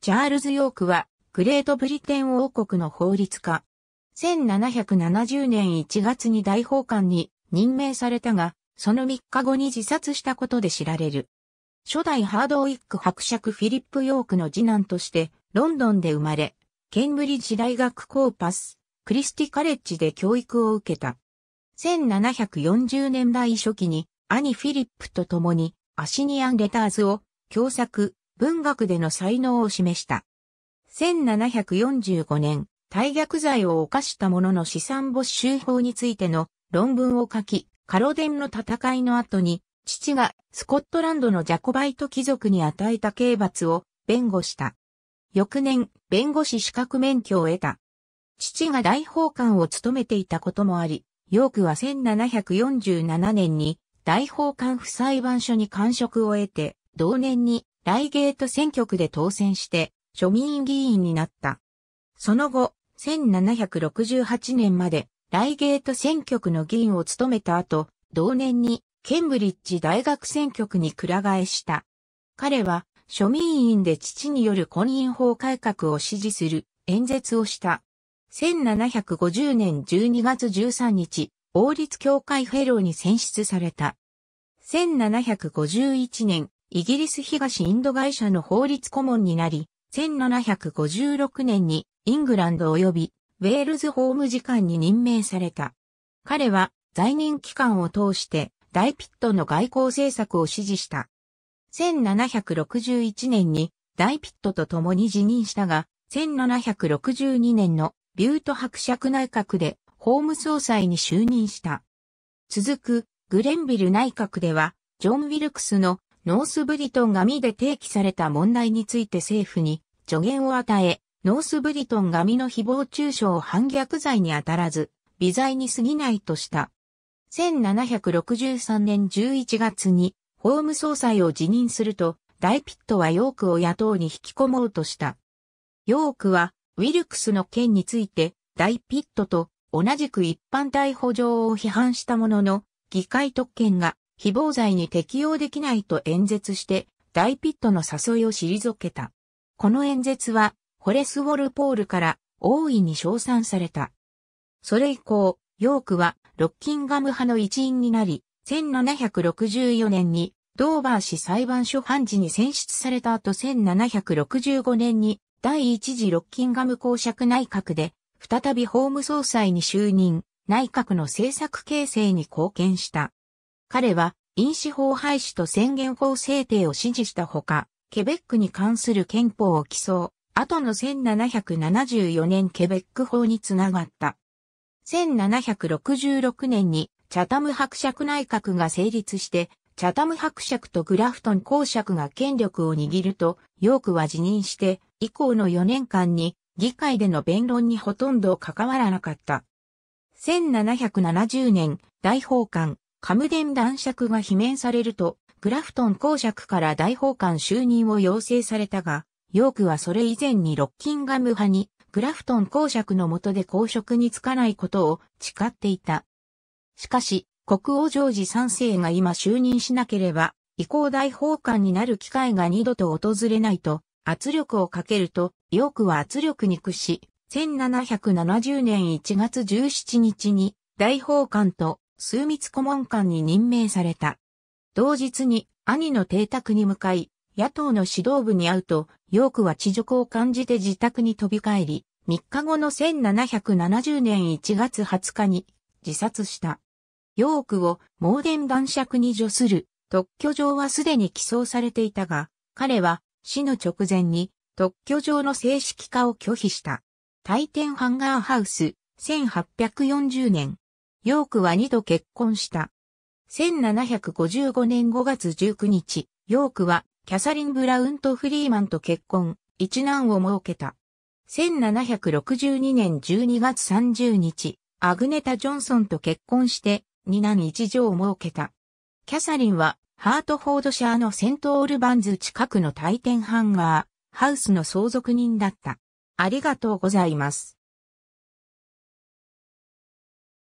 チャールズ・ヨークは、グレートブリテン王国の法律家。1770年1月に大法官に任命されたが、その3日後に自殺したことで知られる。初代ハードウィック伯爵フィリップ・ヨークの次男として、ロンドンで生まれ、ケンブリッジ大学コーパス、クリスティカレッジで教育を受けた。1740年代初期に、兄フィリップと共に、アシニアン・レターズを、共作、文学での才能を示した。1745年、大逆罪を犯した者の資産没収法についての論文を書き、カロデンの戦いの後に、父がスコットランドのジャコバイト貴族に与えた刑罰を弁護した。翌年、弁護士資格免許を得た。父が大法官を務めていたこともあり、ヨークは1747年に大法官不裁判所に官職を得て、同年に大ゲート選挙区で当選して庶民議員になった。その後、1768年まで大ゲート選挙区の議員を務めた後、同年にケンブリッジ大学選挙区にく替えした。彼は庶民院で父による婚姻法改革を支持する演説をした。1750年12月13日、王立協会フェローに選出された。1751年、イギリス東インド会社の法律顧問になり、1756年にイングランド及びウェールズ法務次官に任命された。彼は在任期間を通して大ピットの外交政策を支持した。1761年に大ピットと共に辞任したが、1762年のビュート伯爵内閣で法務総裁に就任した。続くグレンビル内閣では、ジョン・ウィルクスのノースブリトンがで提起された問題について政府に助言を与え、ノースブリトンがの誹謗中傷を反逆罪に当たらず、微罪に過ぎないとした。1763年11月に法務総裁を辞任すると、大ピットはヨークを野党に引き込もうとした。ヨークは、ウィルクスの件について、大ピットと同じく一般逮捕状を批判したものの、議会特権が非防罪に適用できないと演説して大ピットの誘いを退けた。この演説はホレス・ウォルポールから大いに称賛された。それ以降、ヨークはロッキンガム派の一員になり、1764年にドーバー市裁判所判事に選出された後1765年に第一次ロッキンガム公爵内閣で再び法務総裁に就任、内閣の政策形成に貢献した。彼は、因子法廃止と宣言法制定を支持したほか、ケベックに関する憲法を起草、後の1774年ケベック法につながった。1766年に、チャタム伯爵内閣が成立して、チャタム伯爵とグラフトン公爵が権力を握ると、ヨークは辞任して、以降の4年間に議会での弁論にほとんど関わらなかった。1770年、大法官、カムデン男爵が罷免されると、グラフトン公爵から大法官就任を要請されたが、ヨークはそれ以前にロッキンガム派に、グラフトン公爵の下で公職に就かないことを誓っていた。しかし、国王ジョージ三世が今就任しなければ、以降大法官になる機会が二度と訪れないと、圧力をかけると、ヨークは圧力に屈し、1770年1月17日に大法官と枢密顧問官に任命された。同日に兄の邸宅に向かい、野党の指導部に会うと、ヨークは地辱を感じて自宅に飛び帰り、3日後の1770年1月20日に自殺した。ヨークを盲伝男爵に除する特許状はすでに起草されていたが、彼は死の直前に特許状の正式化を拒否した。大天ハンガーハウス、1840年。ヨークは2度結婚した。1755年5月19日、ヨークはキャサリン・ブラウンとフリーマンと結婚、一難を設けた。1762年12月30日、アグネタ・ジョンソンと結婚して、二男一女を設けた。キャサリンは、ハートフォードシャーのセントオールバンズ近くの大店ハンガー、ハウスの相続人だった。ありがとうございます。